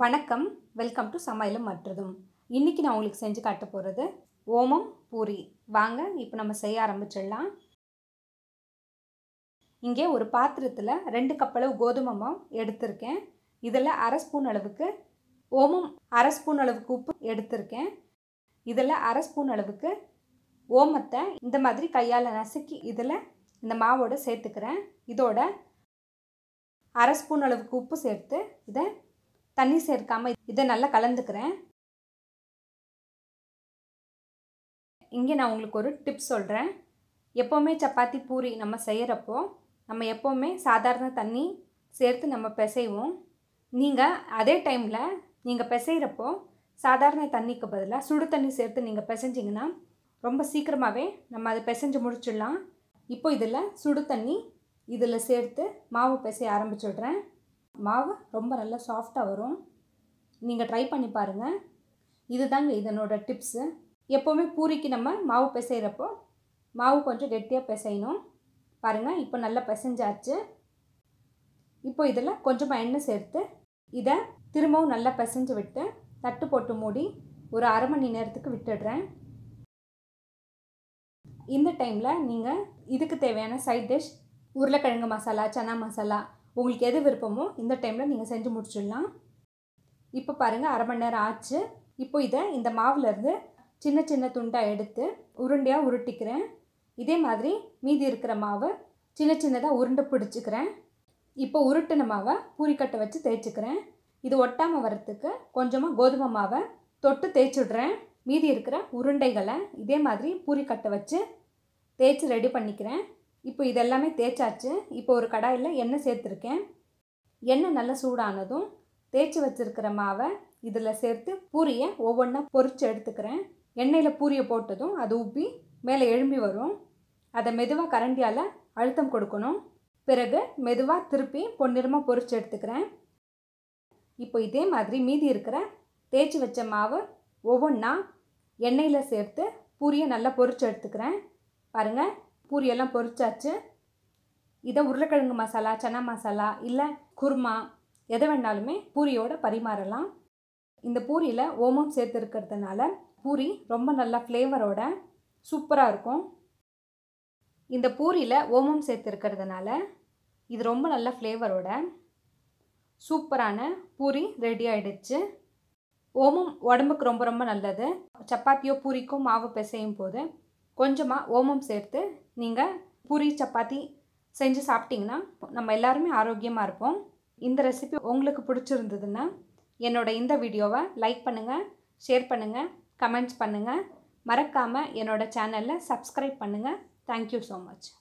வணக்கம் welcome to சமையலும் மற்றதும் இன்றைக்கி நான் உங்களுக்கு செஞ்சு காட்ட போகிறது ஓமம் பூரி வாங்க இப்போ நம்ம செய்ய ஆரம்பிச்சிடலாம் இங்கே ஒரு பாத்திரத்தில் ரெண்டு கப்பளவு கோதுமை மாவு எடுத்திருக்கேன் இதில் அரை ஸ்பூன் அளவுக்கு ஓமம் அரை ஸ்பூன் அளவுக்கு உப்பு எடுத்திருக்கேன் இதில் அரை ஸ்பூன் அளவுக்கு ஓமத்தை இந்த மாதிரி கையால் நசுக்கி இதில் இந்த மாவோடு சேர்த்துக்கிறேன் இதோட அரை ஸ்பூன் அளவுக்கு உப்பு சேர்த்து இதை தண்ணி சேர்க்காமல் இதை நல்லா கலந்துக்கிறேன் இங்கே நான் உங்களுக்கு ஒரு டிப் சொல்கிறேன் எப்போவுமே சப்பாத்தி பூரி நம்ம செய்கிறப்போ நம்ம எப்போவுமே சாதாரண தண்ணி சேர்த்து நம்ம பிசைவோம் நீங்கள் அதே டைமில் நீங்கள் பிசைகிறப்போ சாதாரண தண்ணிக்கு பதிலாக சுடு தண்ணி சேர்த்து நீங்கள் பிசைஞ்சிங்கன்னா ரொம்ப சீக்கிரமாகவே நம்ம அதை பிசைஞ்சு முடிச்சிடலாம் இப்போ இதில் சுடு தண்ணி இதில் சேர்த்து மாவு பிசைய ஆரம்பிச்சிடுறேன் மாவு ரொம்ப நல்லா சாஃப்டாக வரும் நீங்கள் ட்ரை பண்ணி பாருங்கள் இது தாங்க இதனோட டிப்ஸு எப்போவுமே பூரிக்கு நம்ம மாவு பிசைகிறப்போ மாவு கொஞ்சம் கெட்டியாக பிசையணும் பாருங்கள் இப்போ நல்லா பிசைஞ்சாச்சு இப்போ இதில் கொஞ்சமாக எண்ணெய் சேர்த்து இதை திரும்பவும் நல்லா பிசைஞ்சு விட்டு தட்டு போட்டு மூடி ஒரு அரை மணி நேரத்துக்கு விட்டுடுறேன் இந்த டைமில் நீங்கள் இதுக்கு தேவையான சைட் டிஷ் உருளைக்கிழங்கு மசாலா சனா மசாலா உங்களுக்கு எது விருப்பமோ இந்த டைமில் நீங்கள் செஞ்சு முடிச்சிடலாம் இப்போ பாருங்கள் அரை மணி நேரம் ஆச்சு இப்போ இதை இந்த மாவுலேருந்து சின்ன சின்ன துண்டாக எடுத்து உருண்டையாக உருட்டிக்கிறேன் இதே மாதிரி மீதி இருக்கிற மாவை சின்ன சின்னதாக உருண்டை பிடிச்சிக்கிறேன் இப்போ உருட்டின மாவை பூரிக்கட்டை வச்சு தேய்ச்சிக்கிறேன் இது ஒட்டாமல் வரத்துக்கு கொஞ்சமாக கோதுமை மாவை தொட்டு தேய்ச்சிடுறேன் மீதி இருக்கிற உருண்டைகளை இதே மாதிரி பூரிக்கட்டை வச்சு தேய்ச்சி ரெடி பண்ணிக்கிறேன் இப்போ இதெல்லாமே தேய்ச்சாச்சு இப்போ ஒரு கடாயில் எண்ணெய் சேர்த்துருக்கேன் எண்ணெய் நல்லா சூடானதும் தேய்ச்சி வச்சுருக்கிற மாவை இதில் சேர்த்து பூரியை ஒவ்வொன்றா பொறிச்சு எடுத்துக்கிறேன் எண்ணெயில் பூரியை போட்டதும் அது உப்பி மேலே எழும்பி வரும் அதை மெதுவாக கரண்டியால் அழுத்தம் கொடுக்கணும் பிறகு மெதுவாக திருப்பி பொன்னிறமாக பொறிச்சு எடுத்துக்கிறேன் இப்போ இதே மாதிரி மீதி இருக்கிற தேய்ச்சி வச்ச மாவு ஒவ்வொன்றா எண்ணெயில் சேர்த்து பூரியை நல்லா பொறிச்சு எடுத்துக்கிறேன் பாருங்கள் பூரியெல்லாம் பொரிச்சாச்சு இதை உருளைக்கிழங்கு மசாலா சனா மசாலா இல்லை குருமா எதை வேணாலுமே பூரியோட பரிமாறலாம் இந்த பூரியில் ஓமம் சேர்த்துருக்கிறதுனால பூரி ரொம்ப நல்லா ஃப்ளேவரோட சூப்பராக இருக்கும் இந்த பூரியில் ஓமம் சேர்த்துருக்கிறதுனால இது ரொம்ப நல்ல ஃப்ளேவரோட சூப்பரான பூரி ரெடி ஆகிடுச்சு ஓமம் உடம்புக்கு ரொம்ப ரொம்ப நல்லது சப்பாத்தியோ பூரிக்கோ மாவு பிசையும் போது கொஞ்சமாக ஓமம் சேர்த்து நீங்கள் பூரி சப்பாத்தி செஞ்சு சாப்பிட்டிங்கன்னா நம்ம எல்லாருமே ஆரோக்கியமாக இருப்போம் இந்த ரெசிபி உங்களுக்கு பிடிச்சிருந்ததுன்னா என்னோடய இந்த வீடியோவை லைக் பண்ணுங்கள் ஷேர் பண்ணுங்கள் கமெண்ட்ஸ் பண்ணுங்கள் மறக்காமல் என்னோடய சேனலில் சப்ஸ்கிரைப் பண்ணுங்கள் தேங்க்யூ ஸோ மச்